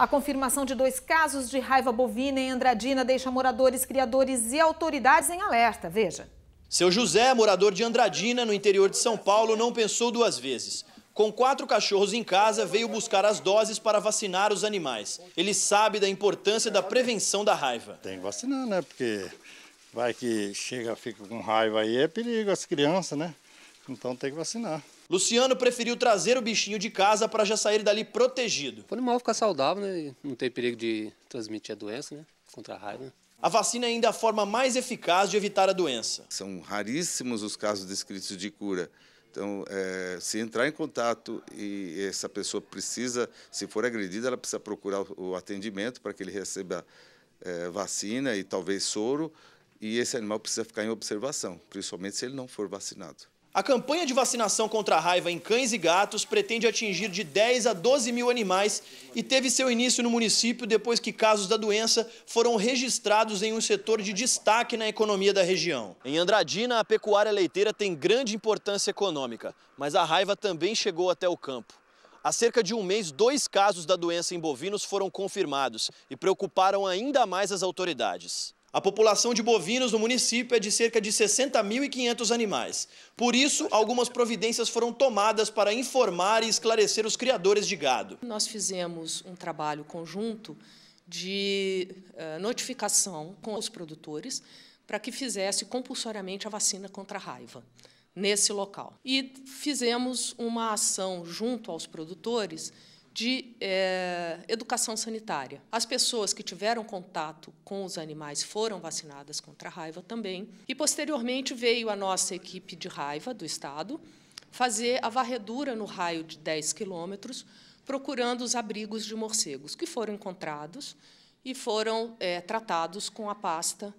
A confirmação de dois casos de raiva bovina em Andradina deixa moradores, criadores e autoridades em alerta. Veja. Seu José, morador de Andradina, no interior de São Paulo, não pensou duas vezes. Com quatro cachorros em casa, veio buscar as doses para vacinar os animais. Ele sabe da importância da prevenção da raiva. Tem que vacinar, né? Porque vai que chega, fica com raiva aí, é perigo as crianças, né? Então tem que vacinar. Luciano preferiu trazer o bichinho de casa para já sair dali protegido. O animal ficar saudável, né? Não tem perigo de transmitir a doença, né? Contra a raiva. A vacina é ainda é a forma mais eficaz de evitar a doença. São raríssimos os casos descritos de cura. Então, é, se entrar em contato e essa pessoa precisa, se for agredida, ela precisa procurar o atendimento para que ele receba é, vacina e talvez soro. E esse animal precisa ficar em observação, principalmente se ele não for vacinado. A campanha de vacinação contra a raiva em cães e gatos pretende atingir de 10 a 12 mil animais e teve seu início no município depois que casos da doença foram registrados em um setor de destaque na economia da região. Em Andradina, a pecuária leiteira tem grande importância econômica, mas a raiva também chegou até o campo. Há cerca de um mês, dois casos da doença em bovinos foram confirmados e preocuparam ainda mais as autoridades. A população de bovinos no município é de cerca de 60.500 animais. Por isso, algumas providências foram tomadas para informar e esclarecer os criadores de gado. Nós fizemos um trabalho conjunto de eh, notificação com os produtores para que fizesse compulsoriamente a vacina contra a raiva nesse local. E fizemos uma ação junto aos produtores de é, educação sanitária. As pessoas que tiveram contato com os animais foram vacinadas contra a raiva também. E, posteriormente, veio a nossa equipe de raiva do Estado fazer a varredura no raio de 10 quilômetros, procurando os abrigos de morcegos, que foram encontrados e foram é, tratados com a pasta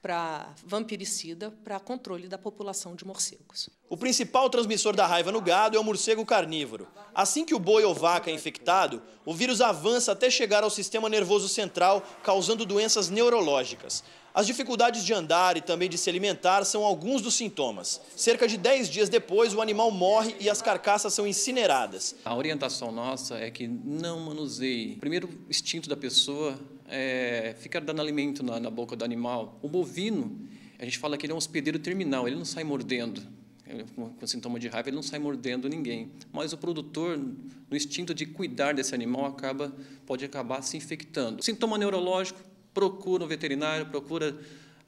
para vampiricida para controle da população de morcegos. O principal transmissor da raiva no gado é o morcego carnívoro. Assim que o boi ou vaca é infectado, o vírus avança até chegar ao sistema nervoso central, causando doenças neurológicas. As dificuldades de andar e também de se alimentar são alguns dos sintomas. Cerca de 10 dias depois, o animal morre e as carcaças são incineradas. A orientação nossa é que não manuseie. O primeiro instinto da pessoa é, dando alimento na, na, boca do animal. O bovino, a gente fala que ele é um hospedeiro terminal, ele não sai mordendo. Ele, com, sintoma de raiva, ele não sai mordendo ninguém. Mas o produtor, no instinto de cuidar desse animal, acaba, pode acabar se infectando. Sintoma neurológico, procura um veterinário, procura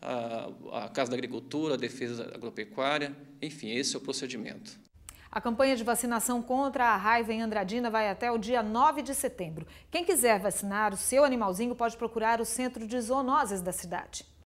a, a Casa da Agricultura, a Defesa Agropecuária, enfim, esse é o procedimento. A campanha de vacinação contra a raiva em Andradina vai até o dia 9 de setembro. Quem quiser vacinar o seu animalzinho pode procurar o Centro de Zoonoses da cidade.